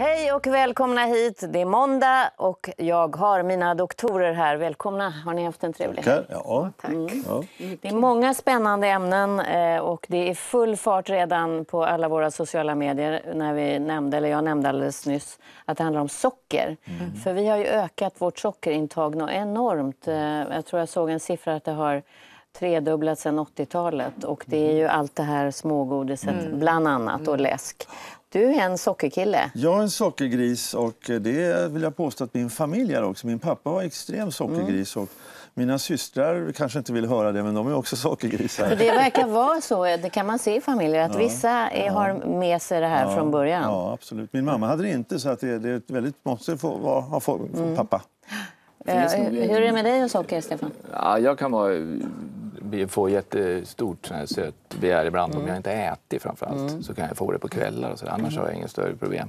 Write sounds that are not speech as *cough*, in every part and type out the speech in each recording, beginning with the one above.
Hej och välkomna hit. Det är måndag och jag har mina doktorer här. Välkomna. Har ni haft en trevlig helg? Ja. Tack. Mm. Ja. Det är många spännande ämnen eh, och det är full fart redan på alla våra sociala medier. När vi nämnde, eller jag nämnde alldeles nyss att det handlar om socker. Mm. För vi har ju ökat vårt sockerintag enormt. Eh, jag tror jag såg en siffra att det har tredubblat sedan 80-talet. Och det är ju mm. allt det här smågodiset, mm. bland annat, och mm. läsk du är en sockerkille. Jag är en sockergris och eh, det vill jag påstå att min familj är också. Min pappa var extrem sockergris. Mm. Och mina systrar kanske inte vill höra det, men de är också sockergrisar. För det verkar vara så, det kan man se i familjer, att ja, vissa är, ja, har med sig det här ja, från början. Ja, absolut. Min mamma hade det inte, så att det, det är ett väldigt måste få, ha från mm. pappa. Eh, hur är det med dig och socker, Stefan? Ja, jag kan vara får jättestort sån begär ibland. Mm. Om jag inte ätit framförallt mm. så kan jag få det på kvällar och så Annars mm. har jag inget större problem.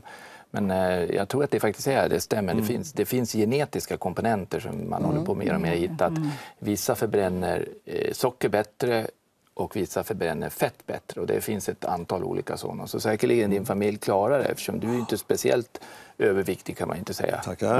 Men eh, jag tror att det faktiskt är det stämmer. Mm. Det, finns, det finns genetiska komponenter som man håller på mer och mer mm. hittat. Mm. Vissa förbränner eh, socker bättre och vissa förbränner fett bättre. Och det finns ett antal olika sådana. Så säkerligen din mm. familj klarar det eftersom du är inte speciellt överviktig kan man inte säga. Tackar. *laughs*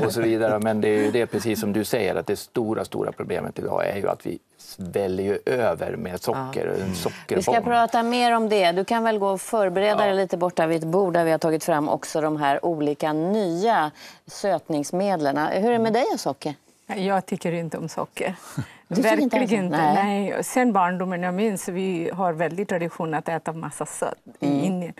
Och, och, så vidare. Men det är ju det, precis som du säger, att det stora, stora problemet idag är ju att vi väljer över med socker. Ja. Mm. Sockerbomb. Vi ska prata mer om det. Du kan väl gå och förbereda ja. dig lite borta vid ett bord där vi har tagit fram också de här olika nya sötningsmedlen. Hur är det med mm. dig och socker? Jag tycker inte om socker. *laughs* Verkligen inte? inte. Nej. Nej. Sen barndomen, jag minns, vi har väldigt tradition att äta massa sött mm. i Indien.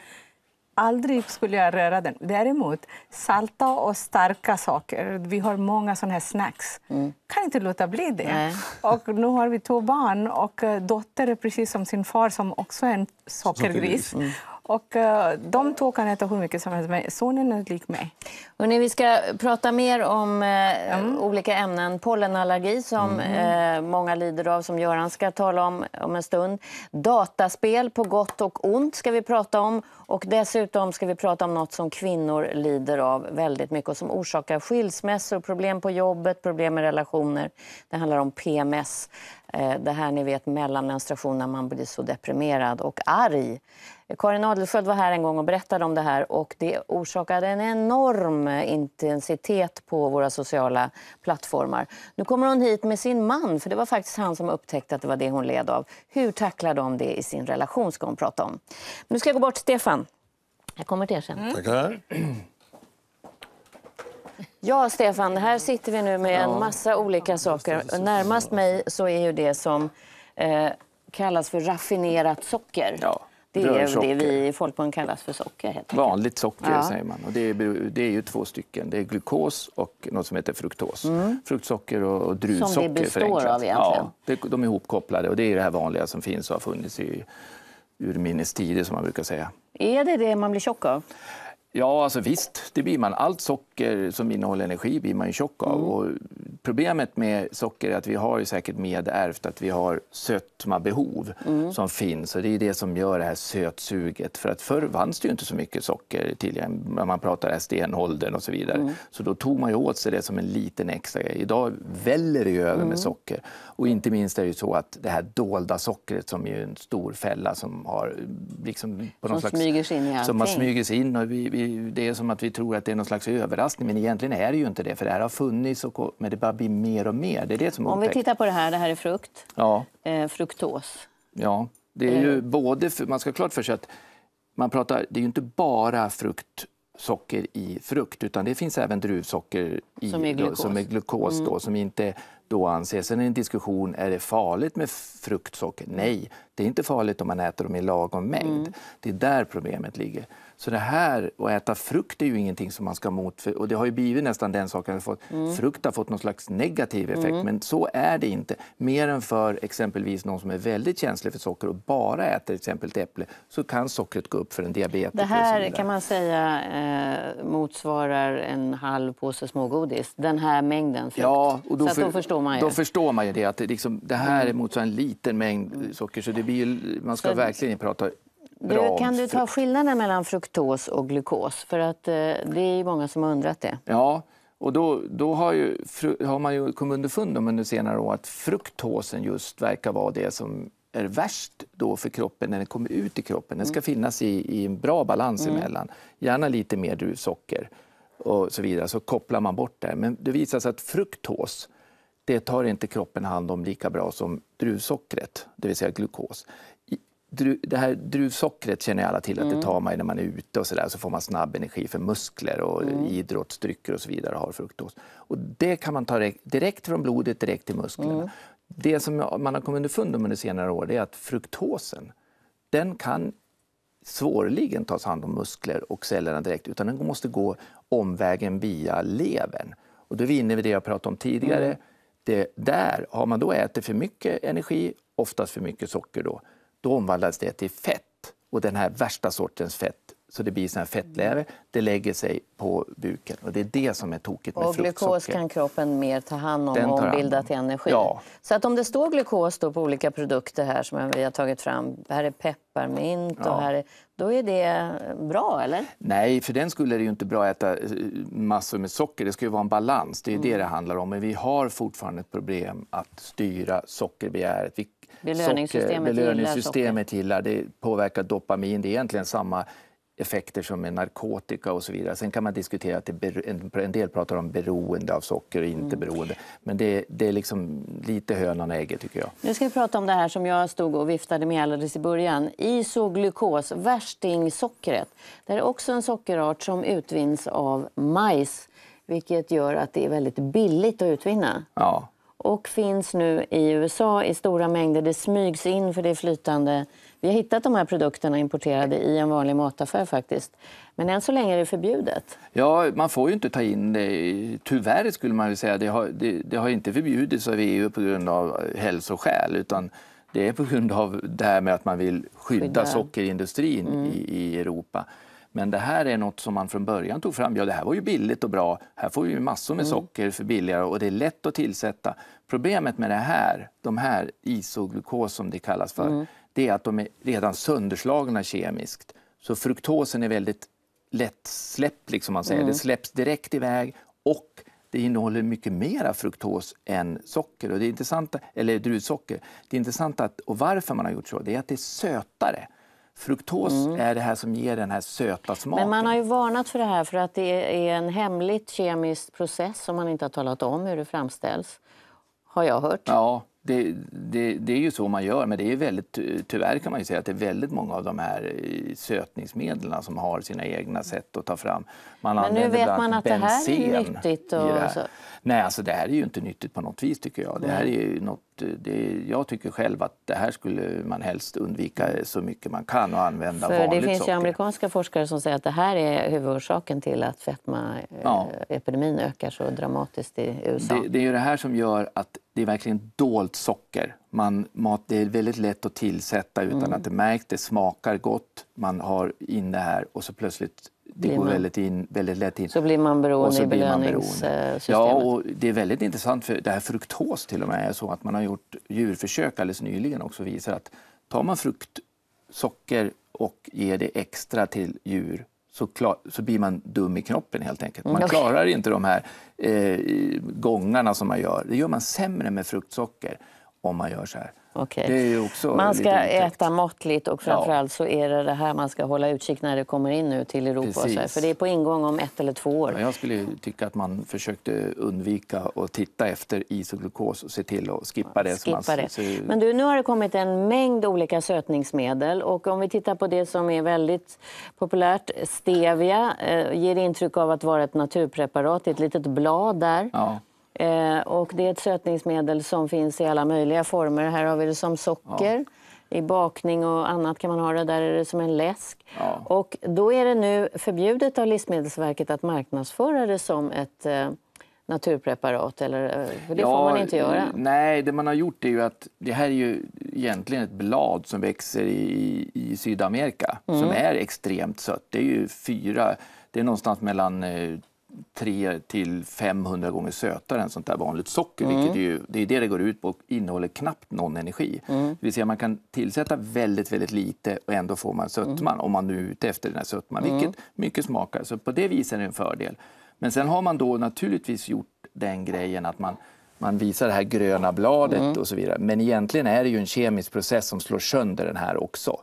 Aldrig skulle jag röra den. Däremot salta och starka saker. Vi har många sådana här snacks. Mm. kan inte låta bli det. Nej. Och nu har vi två barn och eh, dotter är precis som sin far som också är en sockergris. Mm. Och eh, de två kan äta hur mycket som helst, men sonen är lik mig. Och ni, vi ska prata mer om eh, mm. olika ämnen. Pollenallergi, som mm. eh, många lider av, som Göran ska tala om om en stund. Dataspel på gott och ont ska vi prata om. Och dessutom ska vi prata om nåt som kvinnor lider av väldigt mycket och som orsakar skilsmässor, problem på jobbet, problem med relationer. Det handlar om PMS. Eh, det här ni vet mellan menstruation när man blir så deprimerad och arg. Karin Adelsköld var här en gång och berättade om det här och det orsakade en enorm eh, intensitet på våra sociala plattformar. Nu kommer hon hit med sin man, för det var faktiskt han som upptäckte att det var det hon led av. Hur tacklar de det i sin relation ska hon prata om. Nu ska jag gå bort Stefan. Jag kommer till er sen. Mm. Tackar. Ja, Stefan, här sitter vi nu med en massa olika saker. Närmast mig så är ju det som eh, kallas för raffinerat socker. Ja. Det är det vi i folkmun kallas för socker. Helt Vanligt socker ja. säger man. Och det, är, det är ju två stycken. Det är glukos och något som heter fruktos. Mm. Fruktsocker och, druvsocker. Som det består av egentligen. Ja, det, de är ihopkopplade och det är det här vanliga som finns och har funnits i urminnes tider som man brukar säga. Är det det man blir tjock av? Ja, alltså visst, det blir man. Allt socker som innehåller energi blir man ju tjock av. Mm. Och problemet med socker är att vi har säkert medärvt att vi har sötmabehov mm. som finns. Och det är det som gör det här sötsuget. För att förr fanns det ju inte så mycket socker tidigare, när man pratar sdn och så vidare. Mm. Så då tog man ju åt sig det som en liten extra grej. Idag väller det ju över med mm. socker. Och inte minst är det ju så att det här dolda sockret som är en stor fälla som har liksom på någon som slags... Smyger sig in i allting. som man smyger sig in och vi, vi det är som att vi tror att det är någon slags överraskning, men egentligen är det ju inte det. För det här har funnits, och, men det bara blir mer och mer. Det är det som är Om vi tittar på det här, det här är frukt. Ja. Eh, fruktos. Ja, det är ju eh. både, man ska klart för sig att man pratar, det är ju inte bara frukt socker i frukt, utan det finns även druvsocker i, som är glukos, då, som, är glukos då, mm. som inte då anses... Sen är det en diskussion, är det farligt med fruktsocker? Nej, det är inte farligt om man äter dem i lagom mängd. Mm. Det är där problemet ligger. Så det här, att äta frukt är ju ingenting som man ska mot... Och det har ju blivit nästan den saken. Fått, mm. Frukt har fått någon slags negativ effekt, mm. men så är det inte. Mer än för exempelvis någon som är väldigt känslig för socker och bara äter exempelvis äpple, så kan sockret gå upp för en diabetiker. Det här kan man säga eh, motsvarar en halv påse smågodis, den här mängden frukt. Ja, och då, så för, då förstår man ju. Då förstår man ju det, att det, liksom, det här mm. motsvarar en liten mängd mm. socker, så det blir ju, man ska så... verkligen prata bra. Du, kan du ta skillnaden mellan fruktos och glukos? För att eh, det är många som har undrat det. Ja, och då, då har, ju, har, man ju kommit underfund om under senare år att fruktosen just verkar vara det som är värst då för kroppen när den kommer ut i kroppen. Den ska mm. finnas i, i en bra balans mm. emellan, gärna lite mer druvsocker och så vidare, så kopplar man bort det. Men det visar sig att fruktos, det tar inte kroppen hand om lika bra som druvsockret, det vill säga glukos det här druvsockret känner alla till att mm. det tar man när man är ute och så, där, så får man snabb energi för muskler och mm. idrottsdrycker och så vidare har fruktos. Och det kan man ta direkt från blodet direkt till musklerna. Mm. Det som man har kommit underfund om under senare år är att fruktosen den kan svårligen tas hand om muskler och cellerna direkt utan den måste gå omvägen via levern. Och då är vi inne vid det jag pratade om tidigare. Mm. Det, där, har man då ätit för mycket energi, oftast för mycket socker då, då omvandlades det till fett. Och den här värsta sortens fett så det blir sån här fettläder. Mm. Det lägger sig på buken och det är det som är tokigt med fruktsocker. Och glukos kan kroppen mer ta hand om och ombilda till energi. Ja. Så att om det står glukos då på olika produkter här som vi har tagit fram, här är pepparmint ja. här är, då är det bra eller? Nej, för den skulle det ju inte bra att äta eh, massor med socker. Det ska ju vara en balans, det är mm. det det handlar om. Men vi har fortfarande ett problem att styra sockerbegäret. Vi Belöningssystemet, socker, belöningssystemet gillar socker. Gillar. Det påverkar dopamin. Det är egentligen samma effekter som är narkotika och så vidare. Sen kan man diskutera att en del pratar om beroende av socker och inte mm. beroende. Men det, det är liksom lite hönan och ägget tycker jag. Nu ska vi prata om det här som jag stod och viftade med alldeles i början. Isoglukos, värstingsockret. Det är också en sockerart som utvinns av majs vilket gör att det är väldigt billigt att utvinna. Ja och finns nu i USA i stora mängder. Det smygs in för det är flytande. Vi har hittat de här produkterna importerade i en vanlig mataffär faktiskt. Men än så länge är det förbjudet. Ja, man får ju inte ta in det. Tyvärr skulle man säga. Det har, det, det har inte förbjudits av EU på grund av hälsoskäl utan det är på grund av det här med att man vill skydda Skyddar. sockerindustrin mm. i, i Europa. Men det här är något som man från början tog fram. Ja, det här var ju billigt och bra. Här får vi massor med mm. socker för billigare och det är lätt att tillsätta. Problemet med det här, de här isoglukos som det kallas för, mm. det är att de är redan sönderslagna kemiskt. Så fruktosen är väldigt lättsläppt, liksom man säger. Mm. Det släpps direkt iväg och det innehåller mycket mer fruktos än socker, och det är intressanta, eller druvsocker. Det intressanta att, och varför man har gjort så, det är att det är sötare. Fruktos mm. är det här som ger den här söta smaken. Men man har ju varnat för det här för att det är en hemligt kemisk process som man inte har talat om hur det framställs. Har jag hört. Ja, det, det, det, är ju så man gör, men det är väldigt, tyvärr kan man ju säga att det är väldigt många av de här eh, sötningsmedlen som har sina egna sätt att ta fram. Man men nu vet man att det här är nyttigt? Och... Nej, alltså det här är ju inte nyttigt på något vis tycker jag. Det här är ju något Eh, det, jag tycker själv att det här skulle man helst undvika så mycket man kan och använda För vanligt Det finns socker. ju amerikanska forskare som säger att det här är huvudorsaken till att fetmaepidemin eh, ja. ökar så dramatiskt i USA. Det, det är ju det här som gör att det är verkligen dolt socker. Man, mat, det är väldigt lätt att tillsätta utan mm. att det märks, det smakar gott, man har in det här och så plötsligt det går väldigt, in, väldigt lätt in. Så blir man beroende och så i belöningssystemet. Ja, och det är väldigt intressant, för det här fruktos till och med är så att man har gjort djurförsök alldeles nyligen också visar att tar man fruktsocker och ger det extra till djur så, klar, så blir man dum i kroppen. helt enkelt. Mm, man klarar inte de här eh, gångarna som man gör. Det gör man sämre med fruktsocker om man gör så här. Okej. Man ska äta måttligt och framförallt så är det det här man ska hålla utkik när det kommer in nu till Europa. Precis. För det är på ingång om ett eller två år. Ja, jag skulle tycka att man försökte undvika att titta efter isoglukos och se till att skippa ja, det. Skippa man... det. Men du, nu har det kommit en mängd olika sötningsmedel och om vi tittar på det som är väldigt populärt, stevia, eh, ger intryck av att vara ett naturpreparat, ett litet blad där. Ja. Eh, och det är ett sötningsmedel som finns i alla möjliga former. Här har vi det som socker. Ja. I bakning och annat kan man ha det. Där är det som en läsk. Ja. Och då är det nu förbjudet av Livsmedelsverket att marknadsföra det som ett eh, naturpreparat? Eller, eh, för det ja, får man inte göra. Nej, det man har gjort är ju att det här är ju egentligen ett blad som växer i, i Sydamerika mm. som är extremt sött. Det är ju fyra, det är någonstans mellan eh, 3 till 500 gånger sötare än sånt där vanligt socker. Mm. Vilket är ju, det är det det går ut på och innehåller knappt någon energi. Mm. Det vill säga man kan tillsätta väldigt, väldigt lite och ändå får man sötman mm. om man nu är ute efter den här sötman, vilket mm. mycket smakar. Så på det viset är det en fördel. Men sen har man då naturligtvis gjort den grejen att man man visar det här gröna bladet mm. och så vidare. Men egentligen är det ju en kemisk process som slår sönder den här också.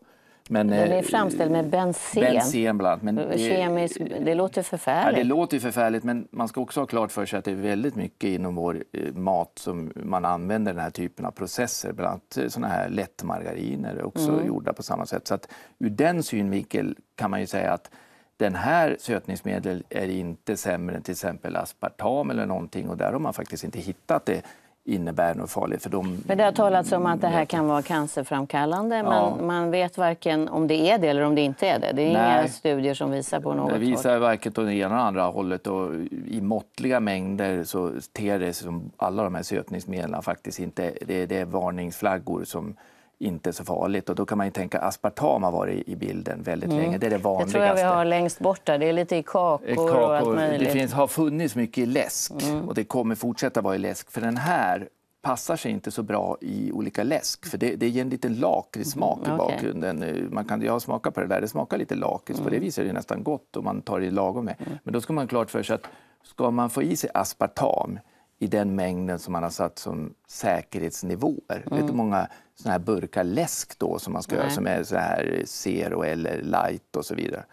Men, Den är framställd med bensen. bensen bland men det, eh, Kemisk, det låter förfärligt. Ja, det låter förfärligt, men man ska också ha klart för sig att det är väldigt mycket inom vår eh, mat som man använder den här typen av processer. Bland annat eh, sådana här lättmargariner är också mm. gjorda på samma sätt. Så att ur den synvinkel kan man ju säga att den här sötningsmedel är inte sämre än till exempel aspartam eller någonting och där har man faktiskt inte hittat det innebär något farligt. För de... Men det har talats om att det här kan vara cancerframkallande, ja. men man vet varken om det är det eller om det inte är det. Det är Nej. inga studier som visar på något. Det visar håll. varken åt det ena eller andra hållet och i måttliga mängder så ter det sig som alla de här sötningsmedlen faktiskt inte, det, är, det är varningsflaggor som inte så farligt. Och då kan man ju tänka aspartam har varit i bilden väldigt mm. länge. Det är det vanligaste. Det tror jag vi har längst borta. Det är lite i kakor, kakor och allt möjligt. Det finns, har funnits mycket i läsk mm. och det kommer fortsätta vara i läsk. För den här passar sig inte så bra i olika läsk. För det, det ger en liten lakritssmak mm, i bakgrunden. Eh, man kan, jag har smakat på det där, det smakar lite lakrits. Mm. På det mm. viset är det nästan gott om man tar det lagom med. Mm. Men då ska man klart för sig att ska man få i sig aspartam i den mängden som man har satt som säkerhetsnivåer. Mm. Vet du mm. hur många såna här burkar läsk då som man ska Nej. göra som är så här zero eller light och så vidare.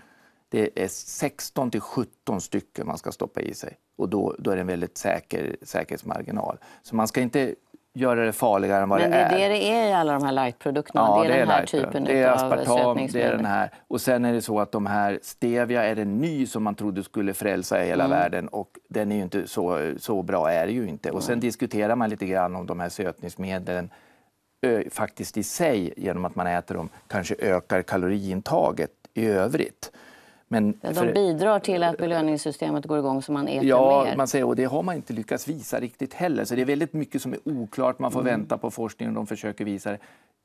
Det är 16 till 17 stycken man ska stoppa i sig och då, då är det en väldigt säker säkerhetsmarginal. Så man ska inte göra det farligare än vad det, är. Men det är det det är i alla de här lightprodukterna? Ja, det är det den är här typen det är aspartam, det är den här. Och sen är det så att de här stevia är en ny som man trodde skulle frälsa hela mm. världen och den är ju inte så, så bra är det ju inte. Och sen mm. diskuterar man lite grann om de här sötningsmedlen ö, faktiskt i sig, genom att man äter dem, kanske ökar kaloriintaget i övrigt. Men de för, bidrar till att belöningssystemet går igång så man äter ja, mer. Man säger, och det har man inte lyckats visa riktigt heller. Så det är väldigt mycket som är oklart. Man får mm. vänta på forskningen och de försöker visa det.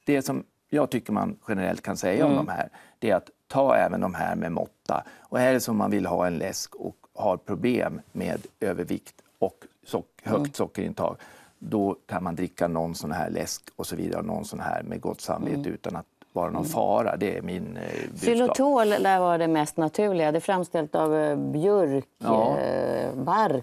Det som jag tycker man generellt kan säga mm. om de här, det är att ta även de här med måtta. Och är det som man vill ha en läsk och har problem med övervikt och sock, mm. högt mm. sockerintag, då kan man dricka någon sån här läsk och så vidare, någon sån här med gott samvete mm. utan att vara någon mm. fara. Det är min eh, budskap. Xylotol lär vara det mest naturliga. Det är framställt av eh, björkbark,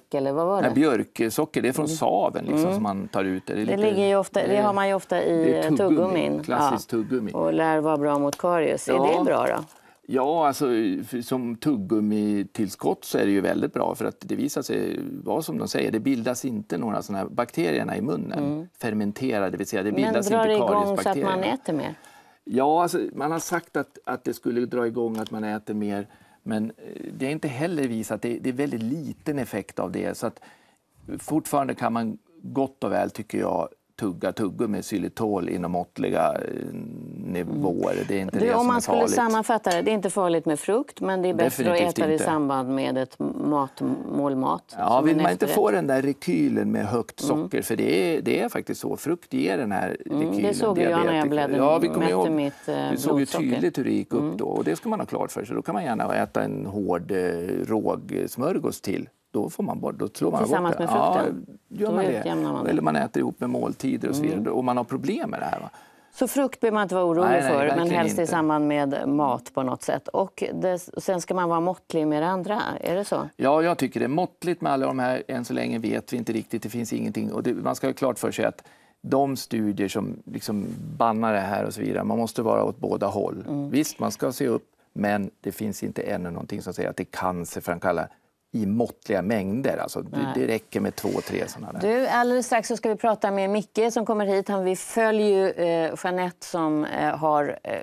ja. Eh, eller vad var det? Nej, björksocker, det är från mm. saven liksom, mm. som man tar ut. Det, det, lite, ligger ofta, det har man ju ofta i tuggummin. tuggummin. Klassiskt ja. tuggummi. Och lär vara bra mot karies. Är det bra då? Ja, alltså, som tuggummi-tillskott så är det ju väldigt bra för att det visar sig vara som de säger, det bildas inte några sådana bakterierna i munnen, mm. fermenterade, det vill säga det bildas Men inte kariesbakterier. Men drar det igång så att man äter mer? Ja, alltså, man har sagt att, att det skulle dra igång att man äter mer, men eh, det är inte heller visat. Det, det är väldigt liten effekt av det. Så att, fortfarande kan man gott och väl, tycker jag, tugga tuggummi med xylitol inom måttliga eh, nivåer. Det är inte du, det om man är skulle farligt. sammanfatta det, det är inte farligt med frukt men det är bäst att äta inte. i samband med ett matmål mat. Ja, vill man inte få den där rekylen med högt mm. socker, mm. för det är, det är faktiskt så, frukt ger den här rekylen. Mm, det såg jag när jag bläddrade, ja, vi mätte ihåg, mitt blodsocker. Eh, vi såg ju tydligt hur det gick upp mm. då och det ska man ha klart för sig. Då kan man gärna äta en hård eh, rågsmörgås till då får man bort, då slår man Tillsammans bort det. med frukten? Ja, gör man det. Man Eller man äter ihop med måltider och så vidare. Mm. Och man har problem med det här. Va? Så frukt behöver man inte vara orolig nej, nej, för, men helst inte. i samband med mat på något sätt. Och det, sen ska man vara måttlig med det andra, är det så? Ja, jag tycker det. Måttligt med alla de här, än så länge vet vi inte riktigt, det finns ingenting. Och det, man ska ha klart för sig att de studier som liksom bannar det här och så vidare, man måste vara åt båda håll. Mm. Visst, man ska se upp, men det finns inte ännu någonting som säger att det är cancerframkallande i måttliga mängder. Alltså, det, det räcker med två, tre sådana där. Du, alldeles strax så ska vi prata med Micke som kommer hit. Han, vi följer ju eh, Jeanette som eh, har eh,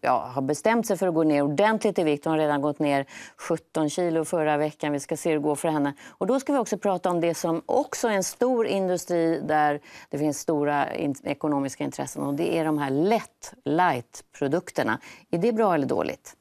ja, har bestämt sig för att gå ner ordentligt i vikt. Hon har redan gått ner 17 kilo förra veckan. Vi ska se hur det går för henne. Och då ska vi också prata om det som också är en stor industri där det finns stora in ekonomiska intressen och det är de här lätt light-produkterna. Är det bra eller dåligt?